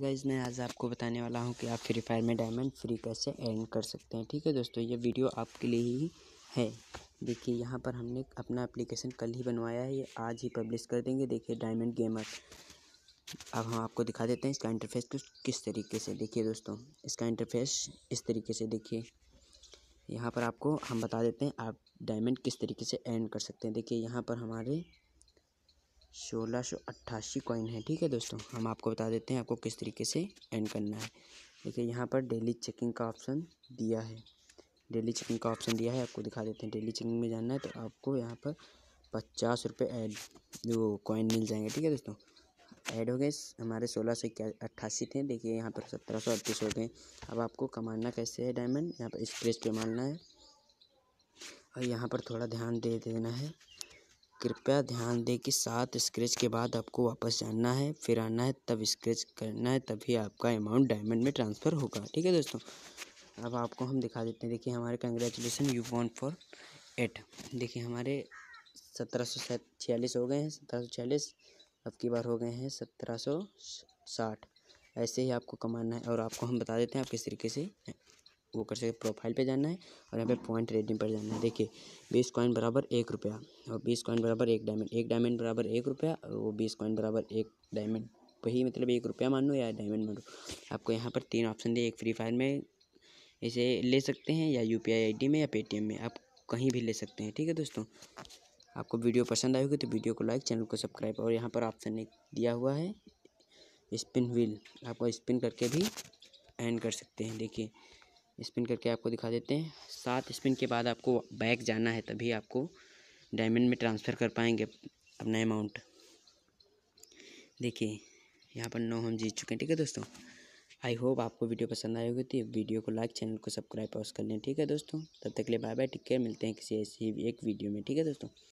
guys मैं आज आपको बताने वाला हूँ कि आप फ्री फायर में डायमंड फ्री कैसे अर्न कर सकते हैं ठीक है दोस्तों ये वीडियो आपके लिए ही है देखिए यहाँ पर हमने अपना एप्लीकेशन कल ही बनवाया है ये आज ही पब्लिश कर देंगे देखिए डायमंड गेमर अब हम आपको दिखा देते हैं इसका इंटरफेस किस किस तरीके से देखिए दोस्तों इसका इंटरफेस इस तरीके से देखिए यहाँ पर आपको हम बता देते हैं आप डायमंड किस तरीके से अर्न कर सकते हैं देखिए यहाँ पर हमारे सोलह सौ अट्ठासी कॉइन है ठीक है दोस्तों हम आपको बता देते हैं आपको किस तरीके से एंड करना है देखिए यहाँ पर डेली चेकिंग का ऑप्शन दिया है डेली चेकिंग का ऑप्शन दिया है आपको दिखा देते हैं डेली चेकिंग में जाना है तो आपको यहाँ पर पचास रुपये ऐड जो कॉइन मिल जाएंगे ठीक है दोस्तों ऐड हो गए हमारे सोलह सौ अट्ठासी थे देखिए यहाँ पर सत्रह सौ अड़तीस हो गए अब आपको कमाना कैसे है डायमंड यहाँ पर स्प्रेस पे मारना है और यहाँ पर थोड़ा ध्यान दे देना है कृपया ध्यान दें कि सात स्क्रेच के बाद आपको वापस जाना है फिर आना है तब स्क्रेच करना है तभी आपका अमाउंट डायमंड में ट्रांसफ़र होगा ठीक है दोस्तों अब आपको हम दिखा देते हैं देखिए हमारे congratulation you one four eight देखिए हमारे सत्रह सौ छियालीस हो गए हैं सत्रह सौ छियालीस अब की बार हो गए हैं सत्रह सौ साठ ऐसे ही आपको कमाना है और आपको हम बता देते हैं आप किस तरीके से वो कर सकते प्रोफाइल पे जाना है और यहाँ पे पॉइंट रेडिंग पर जाना है देखिए बीस कॉइन बराबर एक रुपया और बीस कॉइन बराबर एक डायमंड एक डायमंड बराबर एक रुपया और वो बीस कॉइन बराबर एक डायमंड वही मतलब एक रुपया मान लो या डायमंड मान लो आपको यहाँ पर तीन ऑप्शन दिए एक फ्री फायर में इसे ले सकते हैं या यू पी में या पे में आप कहीं भी ले सकते हैं ठीक है दोस्तों आपको वीडियो पसंद आएगी होगी तो वीडियो को लाइक चैनल को सब्सक्राइब और यहाँ पर ऑप्शन एक दिया हुआ है स्पिन व्हील आपको स्पिन करके भी एंड कर सकते हैं देखिए स्पिन करके आपको दिखा देते हैं सात स्पिन के बाद आपको बैक जाना है तभी आपको डायमंड में ट्रांसफ़र कर पाएंगे अपना अमाउंट देखिए यहाँ पर नौ हम जीत चुके हैं ठीक है दोस्तों आई होप आपको वीडियो पसंद आई होगी तो वीडियो को लाइक चैनल को सब्सक्राइब और कर लें ठीक है दोस्तों तब तक के लिए बाय बाय टिक केयर मिलते हैं किसी ऐसी एक वीडियो में ठीक है दोस्तों